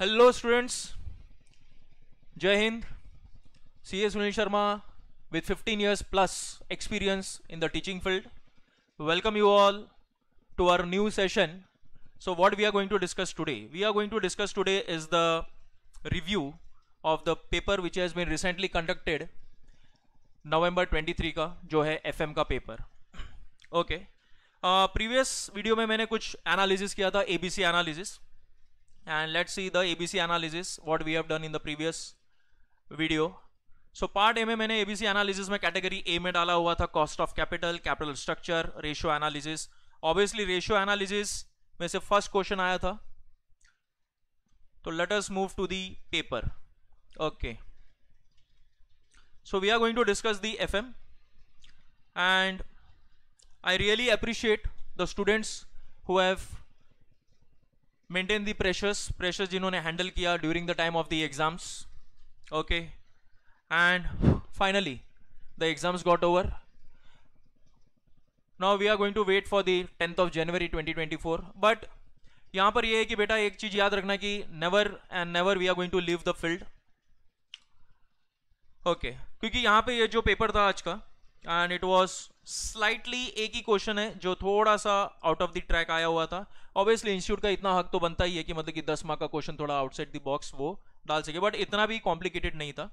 Hello students Jai Hind C S Sunil Sharma with 15 years plus experience in the teaching field welcome you all to our new session so what we are going to discuss today we are going to discuss today is the review of the paper which has been recently conducted November 23 का जो है F का paper okay previous video में मैंने कुछ analysis किया था A B C analysis and let's see the ABC analysis what we have done in the previous video. So part A मैंने ABC analysis My category A डाला हुआ था cost of capital, capital structure, ratio analysis. Obviously ratio analysis में से first question आया So let us move to the paper. Okay. So we are going to discuss the FM and I really appreciate the students who have maintain the pressures pressures जिन्होंने handle किया during the time of the exams okay and finally the exams got over now we are going to wait for the tenth of January 2024 but यहाँ पर यह है कि बेटा एक चीज याद रखना कि never and never we are going to leave the field okay क्योंकि यहाँ पे ये यह जो पेपर था आज का एंड इट वॉज स्लाइटली एक ही क्वेश्चन है जो थोड़ा सा आउट ऑफ द ट्रैक आया हुआ था ऑब्वियसली इंस्टीट्यूट का इतना हक तो बनता ही है कि मतलब कि दस मार्क का क्वेश्चन थोड़ा आउटसाइड द बॉक्स वो डाल सके बट इतना भी कॉम्प्लिकेटेड नहीं था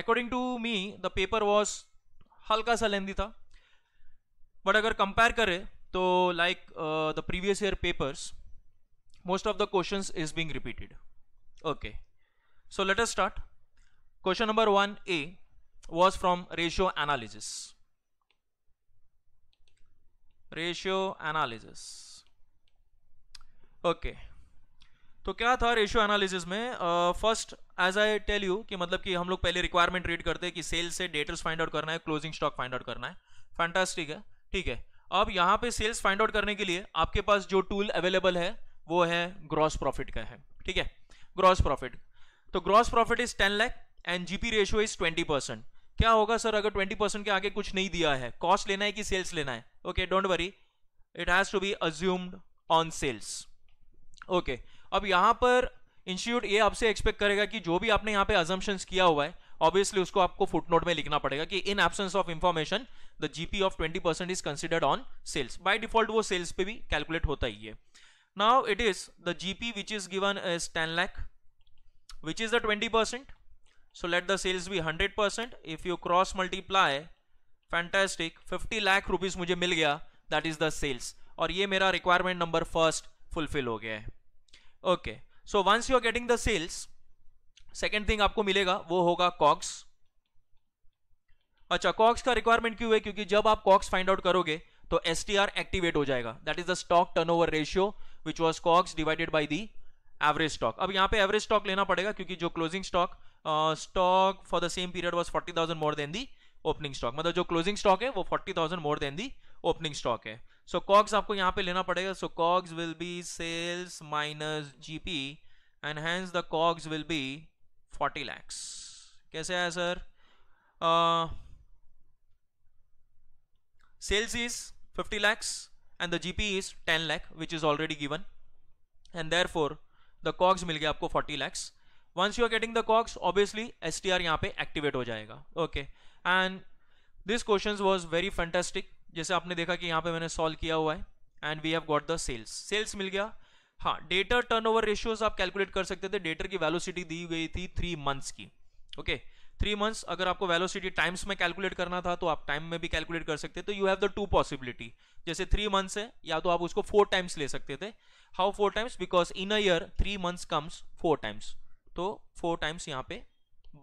according to me the paper was हल्का सा लेंदी था बट अगर कंपेयर करें तो like the previous year papers most of the question is being repeated okay so let us start question number one A was from ratio analysis ratio analysis okay तो क्या था ratio analysis में first as I tell you कि मतलब कि हम लोग पहले रिक्वायरमेंट रीड करते हैं कि सेल्स से डेटर्स फाइंड आउट करना है क्लोजिंग स्टॉक फाइंड आउट करना है फैंटास्टिक है ठीक है अब यहाँ पे सेल्स फाइंड आउट करने के लिए आपके पास जो टूल अवेलेबल है वो है ग्रॉस प्रॉफिट का है ठीक है ग्रॉस प्रॉफिट तो gross profit is ten lakh and GP ratio is twenty percent क्या होगा सर अगर 20 परसेंट के आगे कुछ नहीं दिया है कॉस्ट लेना है कि सेल्स लेना है okay don't worry it has to be assumed on sales okay अब यहां पर इंस्टीट्यूट ये आपसे एक्सपेक्ट करेगा कि जो भी आपने यहां पे अजम्पन्स किया हुआ है ऑब्वियसली उसको आपको फुटनोट में लिखना पड़ेगा कि in absence of information the GP of 20 percent is considered on sales by default वो सेल्स पे भी कैलकुलेट होता ही है now it is the GP which is given as ten lakh which is the twenty percent so let the sales be 100% if you cross multiply fantastic 50 lakh rupees मुझे मिल गया that is the sales और ये मेरा requirement number first fulfill हो गया है okay so once you are getting the sales second thing आपको मिलेगा वो होगा cogs अच्छा cogs का requirement क्यों है क्योंकि जब आप cogs find out करोगे तो STR activate हो जाएगा that is the stock turnover ratio which was cogs divided by the average stock अब यहाँ पे average stock लेना पड़ेगा क्योंकि जो closing stock stock for the same period was forty thousand more than the opening stock मतलब जो closing stock है वो फोर्टी थाउजेंड मोर देन दी ओपनिंग स्टॉक है सो so, कॉग्स आपको यहाँ पे लेना पड़ेगा सो COGS will be sales minus GP and hence the COGS will be forty lakhs कैसे आया sir sales fifty lakhs and the G P is ten lack which is already given and therefore the COGS मिल गया आपको forty lakhs once you are getting the COGS obviously S T R यहाँ पे activate हो जाएगा okay and this question was very fantastic जैसे आपने देखा कि यहाँ पे मैंने सॉल्व किया हुआ है and we have got the sales sales मिल गया हाँ डेटर टर्नओवर रेशियोज आप कैलकुलेट कर सकते थे डेटर की वैलोसिटी दी गई थी थ्री मंथ्स की ओके थ्री मंथ्स अगर आपको वैलोसिटी टाइम्स में कैलकुलेट करना था तो आप टाइम में भी कैलकुलेट कर सकते तो you have the two possibility जैसे थ्री मंथ्स है या तो आप उसको फोर टाइम्स ले सकते थे how four times because in a year three months comes four times तो फोर टाइम्स यहाँ पे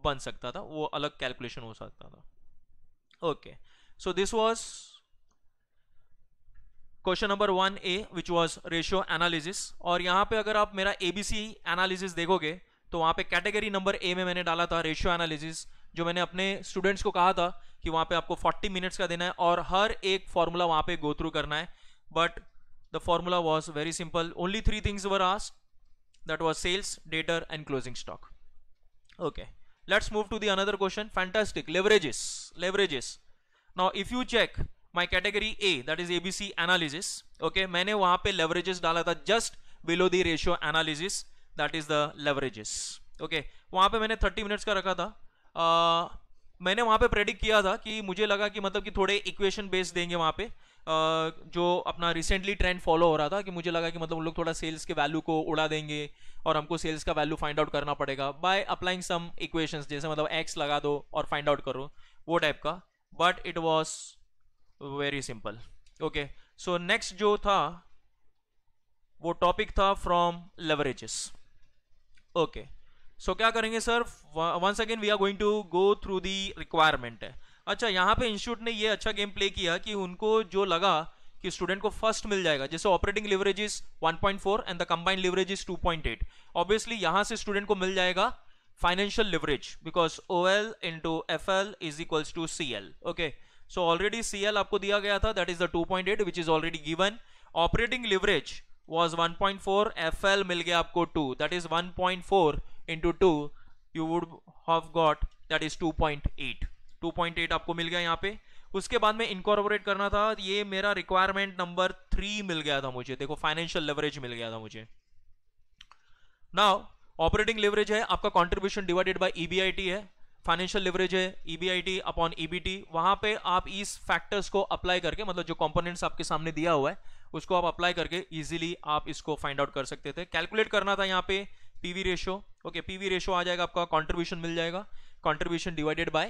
बन सकता था वो अलग कैलकुलेशन हो सकता था okay so this was question number one A which was ratio analysis और यहाँ पे अगर आप मेरा एबीसी एनालिसिस देखोगे तो वहाँ पे कैटेगरी नंबर ए में मैंने डाला था रेशियो एनालिसिस जो मैंने अपने स्टूडेंट्स को कहा था कि वहाँ पे आपको 40 मिनट्स का देना है और हर एक फॉर्मूला वहाँ पे गो थ्रू करना है but the formula was very simple only three things were asked that was sales debtor and closing stock okay let's move to the another question fantastic leverages leverages now if you check my category a that is abc analysis okay maine wahan pe leverages dala tha just below the ratio analysis that is the leverages okay wahan pe maine 30 minutes ka rakha tha uh, मैंने वहां पे predict किया था कि मुझे लगा कि मतलब कि थोड़े इक्वेशन बेस्ड देंगे वहां पे जो अपना रिसेंटली ट्रेंड फॉलो हो रहा था कि मुझे लगा कि मतलब उन लोग थोड़ा सेल्स के वैल्यू को उड़ा देंगे और हमको सेल्स का वैल्यू फाइंड आउट करना पड़ेगा बाय अप्लाइंग सम इक्वेशंस जैसे मतलब एक्स लगा दो और फाइंड आउट करो वो टाइप का but it was very simple okay so next जो था वो टॉपिक था फ्रॉम लेवरेजेस ओके सो क्या करेंगे sir once again we are going to go through the requirement है अच्छा यहाँ पे इंस्टीट्यूट ने ये अच्छा गेम प्ले किया कि उनको जो लगा कि स्टूडेंट को फर्स्ट मिल जाएगा जैसे operating leverage is 1.4 and the combined leverage is at obviously यहाँ से स्टूडेंट को मिल जाएगा financial leverage because O L into F L is equals to C L okay so already C L आपको दिया गया था that is the 2.8 which is already given operating leverage was four F L मिल गया आपको 2 that is 1.4 into two you would have got that is 2.8 2.8 आपको मिल गया यहाँ पे उसके बाद में इनकॉर्पोरेट करना था ये मेरा रिक्वायरमेंट नंबर थ्री मिल गया था मुझे देखो फाइनेंशियल लेवरेज मिल गया था मुझे नाउ ऑपरेटिंग लेवरेज है आपका कॉन्ट्रीब्यूशन डिवाइडेड बाई ईबीआईटी है फाइनेंशियल लेवरेज है ईबीआईटी अपॉन ईबीटी वहां पे आप इस फैक्टर्स को अप्लाई करके मतलब जो कंपोनेंट्स आपके सामने दिया हुआ है उसको आप अप्लाई करके इजीली आप इसको फाइंड आउट कर सकते थे कैलकुलेट करना था यहाँ पे PV ratio okay PV ratio आ जाएगा आपका कॉन्ट्रीब्यूशन मिल जाएगा contribution divided by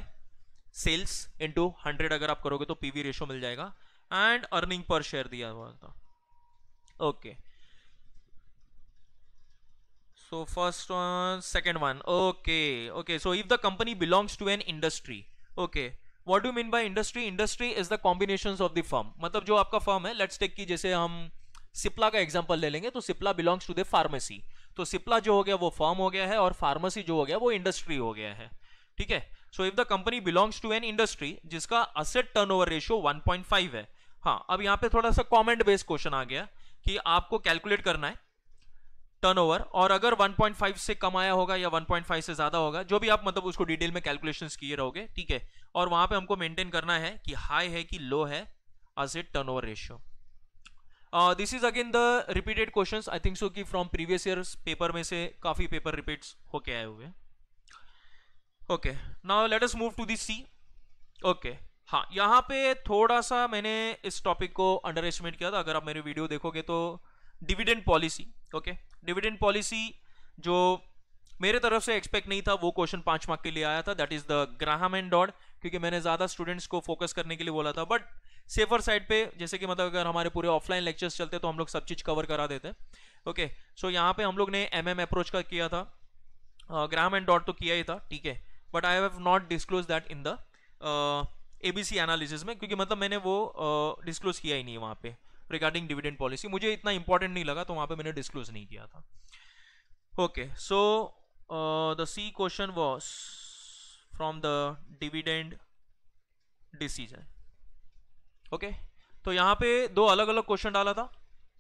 sales into hundred अगर आप करोगे तो पीवी रेशो मिल जाएगा एंड अर्निंग पर शेयर दिया हुआ था okay so first second one okay okay so if the company belongs to an industry okay what do mean you industry industry is the combination of the of मतलब जो आपका firm है let's take की जैसे हम सिप्ला का example ले लेंगे तो Cipla belongs to the pharmacy तो सिप्ला जो हो गया वो फर्म हो गया है और फार्मेसी जो हो गया वो इंडस्ट्री हो गया है ठीक है so if the company belongs to an industry जिसका असेट टर्नओवर रेशियो 1.5 है हाँ अब यहाँ पे थोड़ा सा कमेंट बेस्ड क्वेश्चन आ गया कि आपको कैलकुलेट करना है टर्नओवर और अगर 1.5 से कम आया होगा या 1.5 से ज्यादा होगा जो भी आप मतलब उसको डिटेल में कैलकुलेशन किए रहोगे ठीक है और वहां पे हमको मेंटेन करना है कि हाई है कि लो है asset over ratio this is again the repeated question I think so कि फ्रॉम प्रीवियस ईयर पेपर में से काफी पेपर रिपीट होके आए हुए हैं okay now let us move to the C okay हाँ यहाँ पे थोड़ा सा मैंने इस टॉपिक को अंडर एस्टिमेट किया था अगर आप मेरे वीडियो देखोगे तो dividend policy okay dividend policy जो मेरे तरफ से एक्सपेक्ट नहीं था वो क्वेश्चन पाँच मार्क के लिए आया था that is the Graham and Dodd क्योंकि मैंने ज़्यादा स्टूडेंट्स को फोकस करने के लिए बोला था बट सेफर साइड पे जैसे कि मतलब अगर हमारे पूरे ऑफलाइन लेक्चर्स चलते तो हम लोग सब चीज़ कवर करा देते हैं ओके सो यहाँ पे हम लोग ने एम एम अप्रोच का किया था ग्राम एंड डॉट तो किया ही था ठीक है but I have not disclose that in the A B C analysis में क्योंकि मतलब मैंने वो डिस्क्लोज uh, किया ही नहीं वहाँ पे रिगार्डिंग डिविडेंड पॉलिसी मुझे इतना इंपॉर्टेंट नहीं लगा तो वहाँ पे मैंने डिस्क्लोज नहीं किया था okay so the C question was from the dividend decision okay तो यहाँ पे दो अलग अलग क्वेश्चन डाला था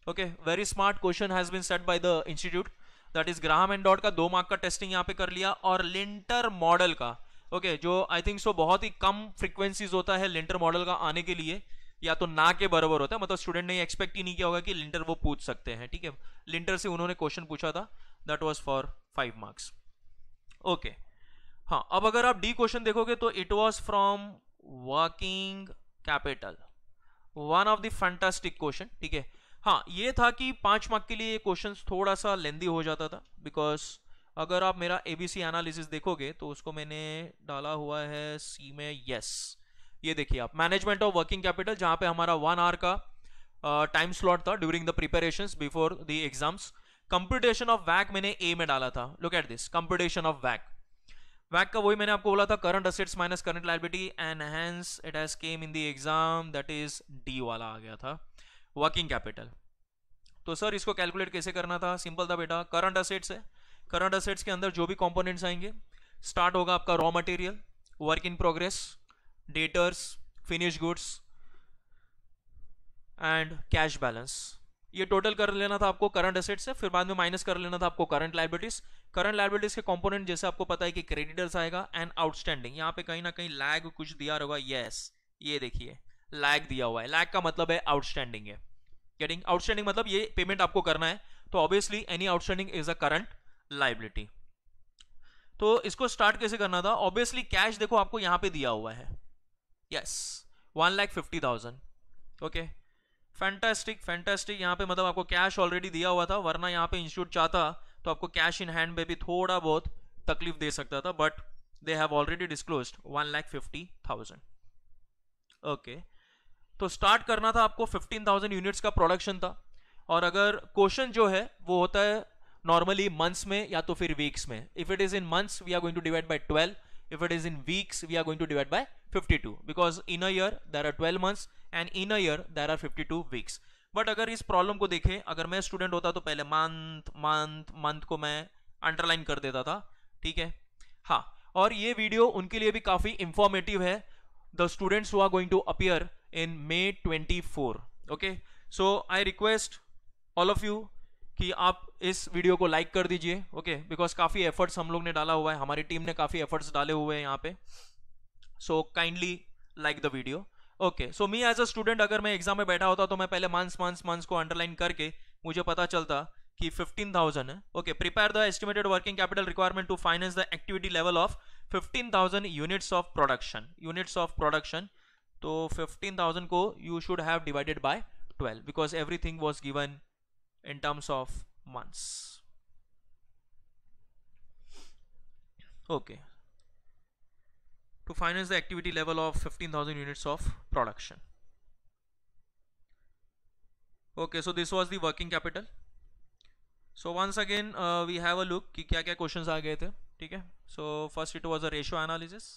okay very smart question has been set by the institute that is Graham and Dodd का दो मार्क का टेस्टिंग यहाँ पे कर लिया और लिंटर मॉडल का ओके okay, जो आई थिंक सो बहुत ही कम फ्रिक्वेंसीज होता है लिंटर मॉडल का आने के लिए या तो ना के बराबर होता है मतलब स्टूडेंट ने एक्सपेक्ट ही नहीं किया होगा कि लिंटर वो पूछ सकते हैं ठीक है लिंटर से उन्होंने क्वेश्चन पूछा था that was for five marks okay हाँ अब अगर आप डी क्वेश्चन देखोगे तो it was from working capital one of the fantastic question ठीक है हाँ ये था कि पांच मार्क के लिए ये क्वेश्चन थोड़ा सा लेंदी हो जाता था बिकॉज अगर आप मेरा एबीसी एनालिसिस देखोगे तो उसको मैंने डाला हुआ है सी में यस ये देखिए आप मैनेजमेंट ऑफ वर्किंग कैपिटल जहाँ पे हमारा वन आवर का टाइम स्लॉट था during the preparation before the exams computation of vac मैंने ए में डाला था look at this computation of vac vac का वही मैंने आपको बोला था current assets minus current liability and hence it has came in the exam that is D वाला आ गया था वर्किंग कैपिटल तो सर इसको कैलकुलेट कैसे करना था सिंपल था बेटा करंट असेट्स है करंट असेट्स के अंदर जो भी कंपोनेंट्स आएंगे स्टार्ट होगा आपका raw material work in progress debtors finish goods and cash balance ये टोटल कर लेना था आपको करंट असेट्स से फिर बाद में माइनस कर लेना था आपको करंट लाइबिलिटीज करंट लाइबिलिटीज के कंपोनेंट जैसे आपको पता है कि क्रेडिटर्स आएगा एंड आउटस्टैंडिंग यहाँ पे कहीं ना कहीं लैग कुछ दिया होगा यस ये देखिए लैक दिया हुआ है लैक का मतलब है आउटस्टैंडिंग है गेटिंग आउटस्टैंडिंग मतलब ये पेमेंट आपको करना है तो obviously any outstanding is a current liability तो इसको स्टार्ट कैसे करना था ऑब्वियसली कैश देखो आपको यहां पे दिया हुआ है yes one lakh fifty thousand okay fantastic fantastic यहां पे मतलब आपको कैश ऑलरेडी दिया हुआ था वरना यहां पे इंस्टीट्यूट चाहता तो आपको कैश इन हैंड में भी थोड़ा बहुत तकलीफ दे सकता था but they have already disclose one lakh fifty thousand okay तो स्टार्ट करना था आपको 15,000 यूनिट्स का प्रोडक्शन था और अगर क्वेश्चन जो है वो होता है नॉर्मली मंथ्स में या तो फिर वीक्स में if it is in months we are going to divide by 12 if it is in weeks we are going to divide by 52 because in a year there are 12 months and in a year there are 52 weeks but अगर इस problem को देखें अगर मैं student होता तो पहले month month month को मैं अंडरलाइन कर देता था ठीक है हाँ और ये वीडियो उनके लिए भी काफ़ी इंफॉर्मेटिव है the students who are going to appear in May 24 okay so I request all of you कि आप इस वीडियो को लाइक कर दीजिए ओके बिकॉज काफ़ी एफर्ट्स हम लोग ने डाला हुआ है हमारी टीम ने काफ़ी एफर्ट्स डाले हुए हैं यहाँ पे so kindly like the video okay so me as a student अगर मैं एग्जाम में बैठा होता तो मैं पहले मंथ्स मंथ्स मंथ्स को अंडरलाइन करके मुझे पता चलता कि 15,000 है okay prepare the estimated working capital requirement to finance the activity level of 15,000 units of production units of production So 15,000 को you should have divided by 12 because everything was given in terms of months. okay to finance the activity level of 15000 units of production okay so this was the working capital so once again uh, we have a look ki kya kya questions aa gaye the theek so first it was a ratio analysis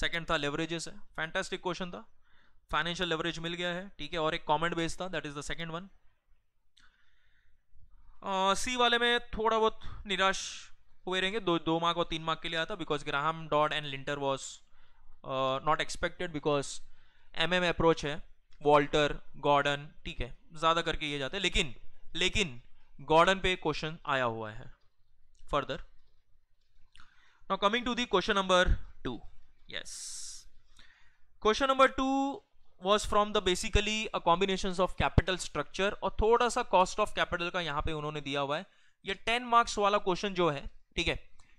second था leverages है fantastic question था financial leverage मिल गया है ठीक है और एक कॉमेंट बेस था that is the second one C वाले में थोड़ा बहुत निराश हुए रहेंगे दो दो मार्क और तीन मार्क के लिए आता because Graham Dodd and Lintner was not expected because M M approach है वॉल्टर गॉर्डन ठीक है ज़्यादा करके ये जाते लेकिन लेकिन गॉर्डन पे क्वेश्चन आया हुआ है further now coming to the question number two yes question number 2 was from the basically a combinations of capital structure aur thoda sa cost of capital ka yahan pe unhone diya hua hai ye 10 marks wala question jo hai theek hai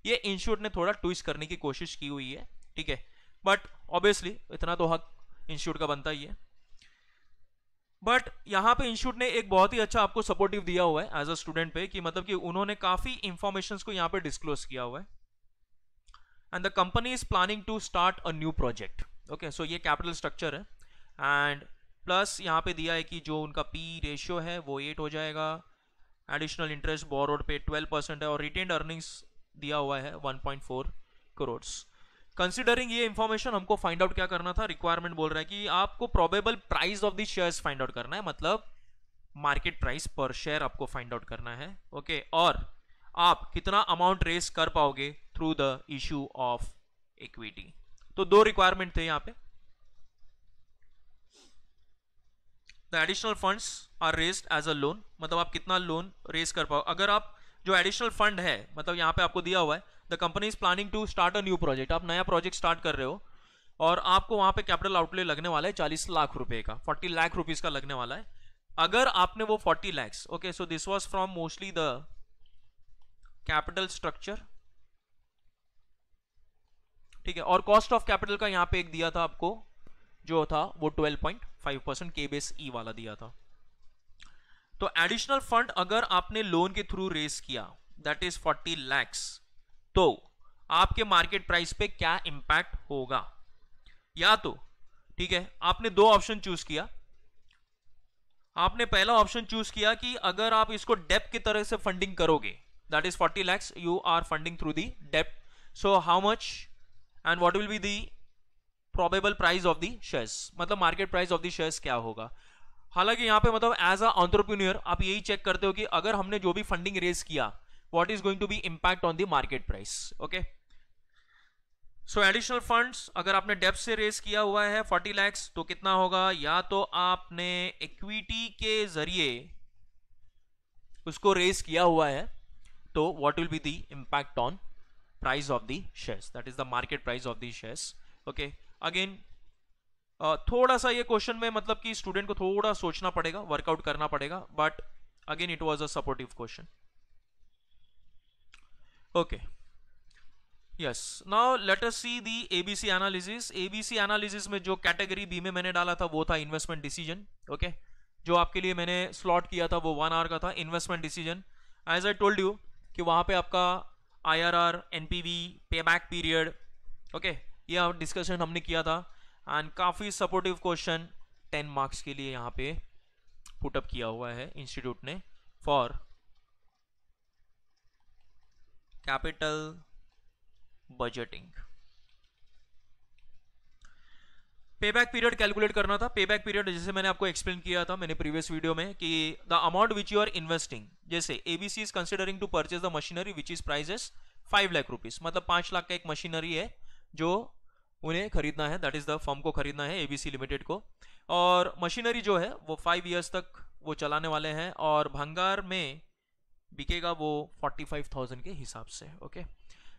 ye institute ne thoda twist karne ki koshish ki hui hai theek hai but obviously itna to hak institute ka banta hi hai but यहाँ पे institute ने एक बहुत ही अच्छा आपको supportive दिया हुआ है एज अ स्टूडेंट पे कि मतलब कि उन्होंने काफ़ी इंफॉर्मेशन को यहाँ पे डिस्क्लोज किया हुआ है and the company is planning to start a new project okay so ये capital structure है and plus यहाँ पे दिया है कि जो उनका पी ratio है वो एट हो जाएगा additional interest borrowed पे ट्वेल्व परसेंट है और retained earnings दिया हुआ है one point four crore considering ये इन्फॉर्मेशन हमको फाइंड आउट क्या करना था रिक्वायरमेंट बोल रहा है कि आपको probable price of the shares find out करना है मतलब मार्केट प्राइस पर शेयर आपको फाइंड आउट करना है ओके okay, और आप कितना अमाउंट रेस कर पाओगे through the issue of equity तो दो रिक्वायरमेंट थे यहां पे the additional funds are raised as a loan मतलब आप कितना लोन रेज कर पाओ अगर आप जो एडिशनल फंड है मतलब यहां पे आपको दिया हुआ है the company is planning to start a new project आप नया प्रोजेक्ट स्टार्ट कर रहे हो और आपको वहां पे कैपिटल आउटले लगने वाला है चालीस लाख रुपए का फोर्टी लाख रुपीज का लगने वाला है अगर आपने वो forty lakhs okay so this was from mostly the capital structure ठीक है और कॉस्ट ऑफ कैपिटल का यहां पे एक दिया था आपको जो था वो 12.5 परसेंट के बेस ई वाला दिया था तो एडिशनल फंड अगर आपने लोन के थ्रू रेस किया दैट इज 40 लैक्स तो आपके मार्केट प्राइस पे क्या इंपैक्ट होगा या तो ठीक है आपने दो ऑप्शन चूज किया आपने पहला ऑप्शन चूज किया कि अगर आप इसको डेप की तरह से फंडिंग करोगे that is 40 lakhs you are funding through the debt so how much and what will be the probable price of the shares मतलब market price of the shares क्या होगा हालांकि यहाँ पे मतलब एज अ ऑन्टरप्रीनियर आप यही चेक करते हो कि अगर हमने जो भी फंडिंग रेज किया what is going to be impact on the market price okay so additional funds अगर आपने डेप से रेस किया हुआ है 40 लैक्स तो कितना होगा या तो आपने इक्विटी के जरिए उसको रेस किया हुआ है तो what will be the impact on price of the shares that is the market price of the shares okay again uh, थोड़ा सा ये क्वेश्चन में मतलब कि स्टूडेंट को थोड़ा सोचना पड़ेगा वर्कआउट करना पड़ेगा but again it was a supportive question okay yes now let us see the ABC analysis ABC analysis में जो कैटेगरी बी में मैंने डाला था वो था इन्वेस्टमेंट डिसीजन ओके जो आपके लिए मैंने स्लॉट किया था वो वन आवर का था investment decision as I told you कि वहां पे आपका I R V NPV back period ओके यह डिस्कशन हमने किया था एंड काफ़ी सपोर्टिव क्वेश्चन टेन मार्क्स के लिए यहाँ पे पुटअप किया हुआ है इंस्टीट्यूट ने for capital budgeting payback period calculate करना था पे बैक पीरियड जैसे मैंने आपको एक्सप्लेन किया था मैंने प्रीवियस वीडियो में कि the amount which you are investing जैसे ABC is considering to purchase the machinery which is prices five lakh rupees मतलब पांच लाख का एक मशीनरी है जो उन्हें खरीदना है दैट इज द फर्म को खरीदना है एबीसी लिमिटेड को और मशीनरी जो है वो फाइव ईयर्स तक वो चलाने वाले हैं और भंगार में बिकेगा वो फोर्टी फाइव थाउजेंड के हिसाब से okay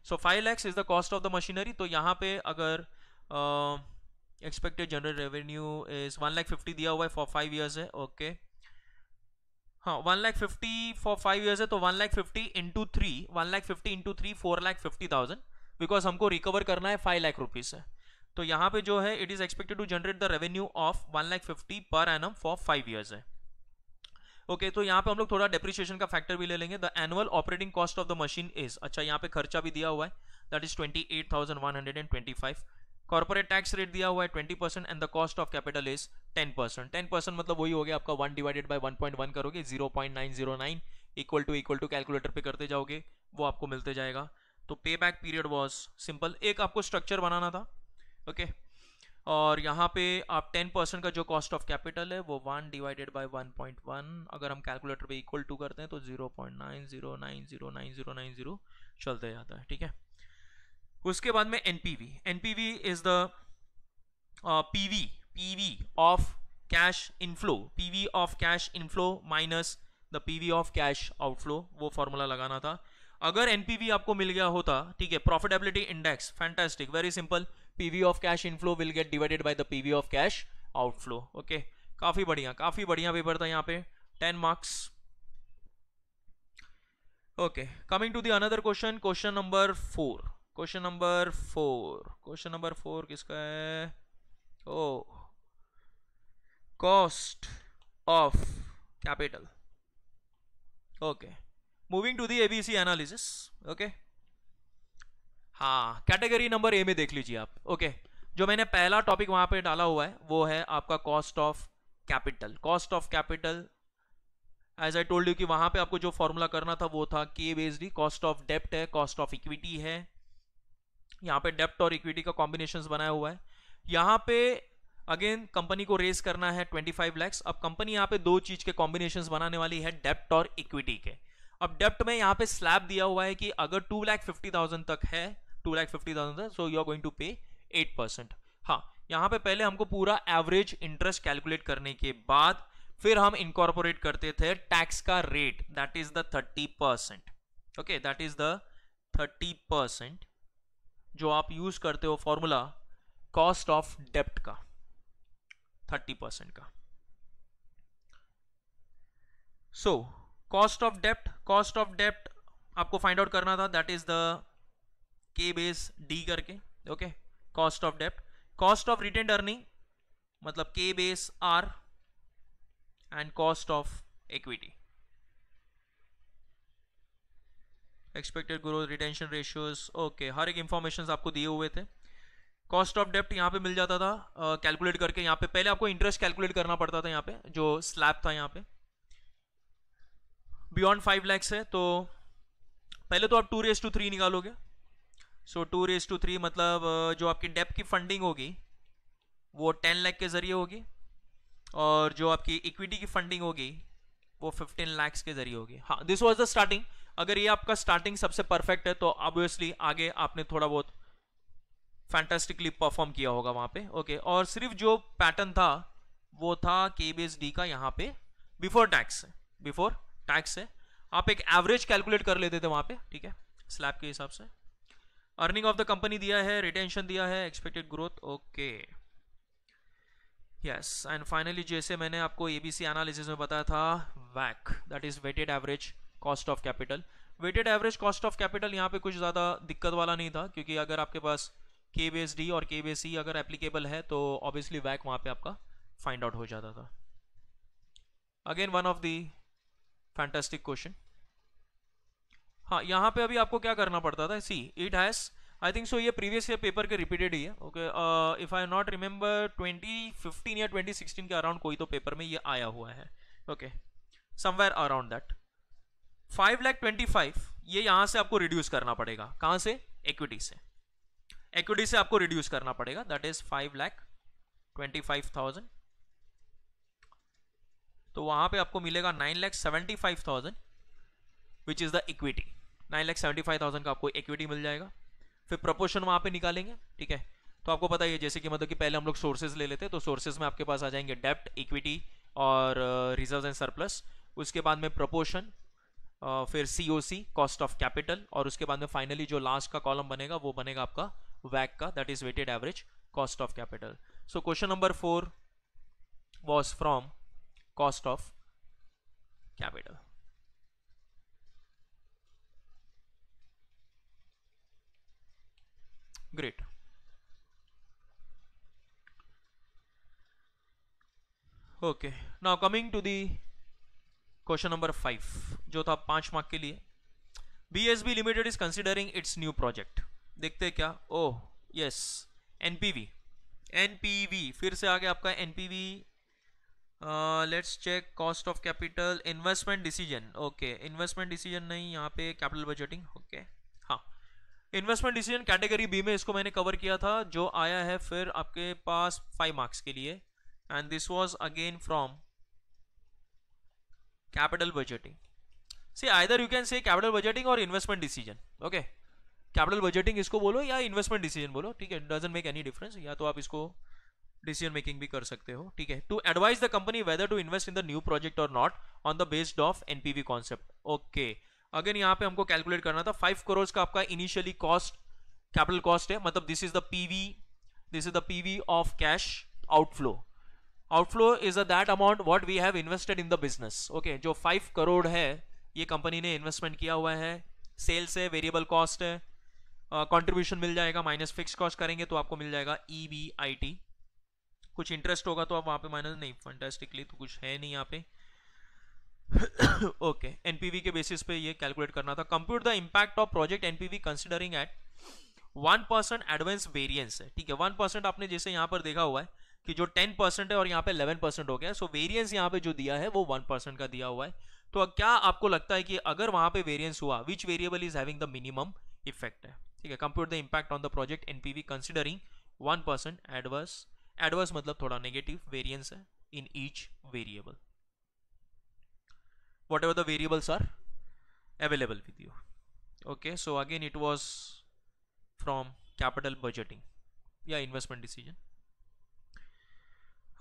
so five lakhs is the cost of the machinery तो यहाँ पे अगर आ, expected general revenue is one lakh fifty दिया हुआ है फॉर फाइव ईयर्स है ओके हाँ one lakh fifty for five years है तो one lakh fifty into three one lakh fifty into three four lakh fifty thousand because हमको रिकवर करना है फाइव लाख रुपीज है तो यहाँ पे जो है it is expected to generate the revenue of one lakh fifty per annum for five years है ओके okay, तो यहाँ पे हम लोग थोड़ा डेप्रिशिएशन का फैक्टर भी ले लेंगे the annual operating cost of the machine is अच्छा यहाँ पे खर्चा भी दिया हुआ है that is twenty eight thousand one hundred and twenty five corporate tax rate दिया हुआ है twenty percent and the cost of capital is ten percent ten percent मतलब वही हो गया आपका one divided by one point one करोगे zero point nine zero nine equal to equal to calculator पे करते जाओगे वो आपको मिलते जाएगा तो पे बैक पीरियड वॉज सिंपल एक आपको स्ट्रक्चर बनाना था ओके okay? और यहाँ पे आप टेन परसेंट का जो कॉस्ट ऑफ कैपिटल है वो one divided by one point one अगर हम कैलकुलेटर पे इक्वल टू करते हैं तो zero zero zero zero point nine nine nine nine zero चलते जाता है ठीक है उसके बाद में NPV NPV is the PV PV of cash inflow PV of cash inflow minus the PV of cash outflow वो फॉर्मूला लगाना था अगर एनपीवी आपको मिल गया होता ठीक है profitability index fantastic very simple PV of cash inflow will get divided by the PV of cash outflow okay काफी बढ़िया काफी बढ़िया पेपर था यहाँ पे ten marks okay coming to the another question question number four question number four question number four किसका है oh cost of capital okay moving to the ABC analysis okay हाँ कैटेगरी नंबर ए में देख लीजिए आप okay okay. जो मैंने पहला टॉपिक वहां पे डाला हुआ है वो है आपका cost of capital cost of capital as I told you कि वहां पे आपको जो फॉर्मूला करना था वो था के बेस्ड कॉस्ट ऑफ डेप्ट है कॉस्ट ऑफ इक्विटी है यहाँ पे डेप्ट और इक्विटी का कॉम्बिनेशन बनाया हुआ है यहाँ पे अगेन कंपनी को रेस करना है 25 लैक्स अब कंपनी यहाँ पे दो चीज के कॉम्बिनेशन बनाने वाली है डेप्ट और इक्विटी के अब डेप्ट में यहाँ पे स्लैब दिया हुआ है कि अगर टू लैख फिफ्टी थाउजेंड तक है टू लैख फिफ्टी थाउजेंड तक so you are going to pay eight percent हाँ यहाँ पे पहले हमको पूरा एवरेज इंटरेस्ट कैलकुलेट करने के बाद फिर हम इनकॉर्पोरेट करते थे टैक्स का rate that is the thirty percent okay that is the thirty percent जो आप यूज करते हो फॉर्मूला कॉस्ट ऑफ डेप्ट का थर्टी परसेंट का so cost of dept cost of डेप्ट आपको फाइंड आउट करना था दैट इज द के बेस डी करके okay cost of dept cost of retained earning मतलब के base are and cost of equity expected growth retention ratios okay हर एक information आपको दिए हुए थे कॉस्ट ऑफ डेप्ट यहाँ पे मिल जाता था कैलकुलेट uh, करके यहाँ पे पहले आपको इंटरेस्ट कैलकुलेट करना पड़ता था यहाँ पे जो स्लैब था यहाँ पे बियॉन्ड फाइव लैक्स है तो पहले तो आप टू रेस टू थ्री निकालोगे so to raise to three मतलब जो आपकी डेप की फंडिंग होगी वो टेन लैख के ज़रिए होगी और जो आपकी इक्विटी की फंडिंग होगी वो फिफ्टीन लैक्स के ज़रिए होगी हाँ दिस वॉज द स्टार्टिंग अगर ये आपका स्टार्टिंग सबसे परफेक्ट है तो ऑब्वियसली आगे आपने थोड़ा बहुत फैंटेस्टिकली परफॉर्म किया होगा वहां पे ओके okay. और सिर्फ जो पैटर्न था वो था के बेस डी का यहाँ पे बिफोर टैक्स बिफोर टैक्स है आप एक एवरेज कैलकुलेट कर लेते थे वहां पे ठीक है स्लैब के हिसाब से अर्निंग ऑफ द कंपनी दिया है रिटेंशन दिया है expected growth okay yes and finally जैसे मैंने आपको एबीसी एनालिसिस में बताया था वैक that is weighted average cost of capital weighted average cost of capital यहाँ पे कुछ ज़्यादा दिक्कत वाला नहीं था क्योंकि अगर आपके पास के बेस डी और के बेस सी अगर एप्लीकेबल है तो ऑब्वियसली वैक वहाँ पे आपका फाइंड आउट हो जाता था again one of the fantastic question हाँ यहाँ पे अभी आपको क्या करना पड़ता था see it has I think so ये प्रीवियस ईयर पेपर के रिपीटेड ही है okay if I not remember 2015 या 2016 के अराउंड कोई तो पेपर में ये आया हुआ है okay somewhere around that five lakh twenty five ये यहां से आपको रिड्यूस करना पड़ेगा कहां से इक्विटी से इक्विटी से आपको रिड्यूस करना पड़ेगा that is five lakh twenty five thousand तो वहां पे आपको मिलेगा nine lakh seventy five thousand which is the equity nine lakh seventy five thousand का आपको इक्विटी मिल जाएगा फिर प्रपोर्शन वहां पे निकालेंगे ठीक है तो आपको पता ही है जैसे कि मतलब कि पहले हम लोग सोर्सेज ले लेते हैं तो सोर्सेज में आपके पास आ जाएंगे डेप्ट इक्विटी और रिजर्व एंड सरप्लस उसके बाद में प्रपोर्शन फिर सी कॉस्ट ऑफ कैपिटल और उसके बाद में फाइनली जो लास्ट का कॉलम बनेगा वो बनेगा आपका वैक का that is weighted average cost of capital so question number four was from cost of capital great okay now coming to the question number five जो था पांच मार्क के लिए B S B limited is considering its new project देखते क्या oh yes N P V N P V फिर से आ गया आपका N P V let's check cost of capital investment decision okay investment decision नहीं यहाँ पे कैपिटल बजटिंग ओके हाँ इन्वेस्टमेंट डिसीजन कैटेगरी बी में इसको मैंने कवर किया था जो आया है फिर आपके पास फाइव मार्क्स के लिए and this was again from capital budgeting से either you can say capital budgeting और investment decision okay capital budgeting इसको बोलो या इन्वेस्टमेंट डिसीजन बोलो ठीक है डजेंट मेक एनी डिफरेंस या तो आप इसको डिसीजन मेकिंग भी कर सकते हो ठीक है to advise the company whether to invest in the new project और not on the based of we concept okay again यहाँ पे हमको कैलकुलेट करना था फाइव करोड़ का आपका इनिशियली कॉस्ट कैपिटल कॉस्ट है मतलब this is the P V this is the P V of cash outflow outflow is a that amount what we have invested in the business okay जो फाइव करोड़ है ये company ने investment किया हुआ है सेल्स है वेरिएबल कॉस्ट है कंट्रीब्यूशन मिल जाएगा माइनस फिक्स कॉस्ट करेंगे तो आपको मिल जाएगा ई e कुछ इंटरेस्ट होगा तो आप वहाँ पे माइनस नहीं फंटेस्टिकली तो कुछ है नहीं यहाँ पे ओके एनपीवी के बेसिस पे ये कैलकुलेट करना था compute the impact of project NPV considering at one percent advance variance है ठीक है वन परसेंट आपने जैसे यहाँ पर देखा हुआ है कि जो टेन परसेंट है और यहाँ पे इलेवन परसेंट हो गया सो वेरियंस यहाँ पे जो दिया है वो वन परसेंट का दिया हुआ है तो क्या आपको लगता है कि अगर वहां पे वेरिएंस हुआ which variable is having the minimum effect है ठीक है compute the impact on the project NPV considering one percent adverse adverse मतलब थोड़ा नेगेटिव वेरिएंस है in each variable whatever the variables are available with you okay so again it was from capital budgeting या investment decision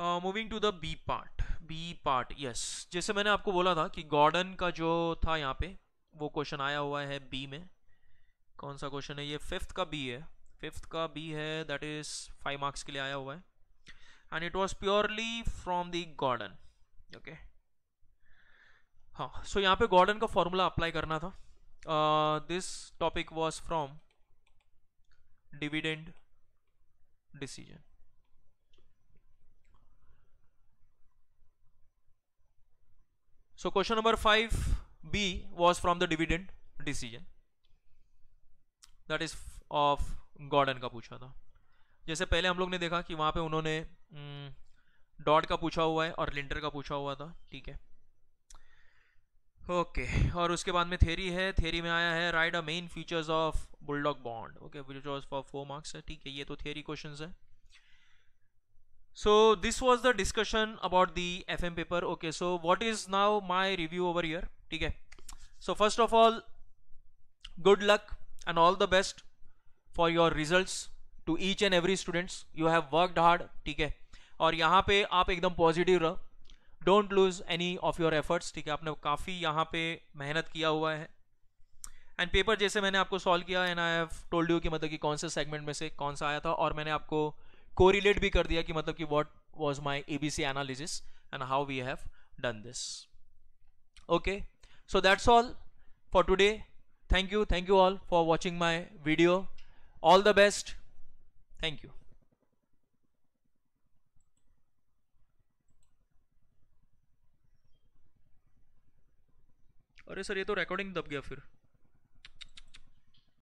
moving to the B part B part yes जैसे मैंने आपको बोला था कि Gordon का जो था यहाँ पे वो क्वेश्चन आया हुआ है बी में कौन सा क्वेश्चन है ये फिफ्थ का बी है फिफ्थ का बी है दैट इज़ फाइव मार्क्स के लिए आया हुआ है and it was purely from the Gordon okay हाँ सो so यहाँ पे गॉर्डन का फॉर्मूला अप्लाई करना था this topic was from dividend decision so question number 5 b was from the dividend decision that is of Gordon का पूछा था जैसे पहले हम लोग ने देखा कि वहाँ पे उन्होंने dot ka pucha hua hai aur Lintner ka pucha hua tha theek hai okay okay. और उसके बाद में थेरी है थेरी में आया है write a main features of bulldog bond okay for four marks है ठीक है ये तो थेरी क्वेश्चंस है so this was the discussion about the fm paper okay so what is now my review over here okay so first of all good luck and all the best for your results to each and every students you have worked hard okay है और यहाँ पे आप एकदम positive रहो don't lose any of your efforts ठीक है आपने काफ़ी यहाँ पे मेहनत किया हुआ है एंड पेपर जैसे मैंने आपको सॉल्व किया and I have told you कि मतलब कि कौन से सेगमेंट में से कौन सा आया था और मैंने आपको कोरिलेट भी कर दिया कि मतलब कि what was my ABC analysis and how we have done this okay so that's all for today thank you thank you all for watching my video all the best thank you अरे sir ये तो recording दब गया फिर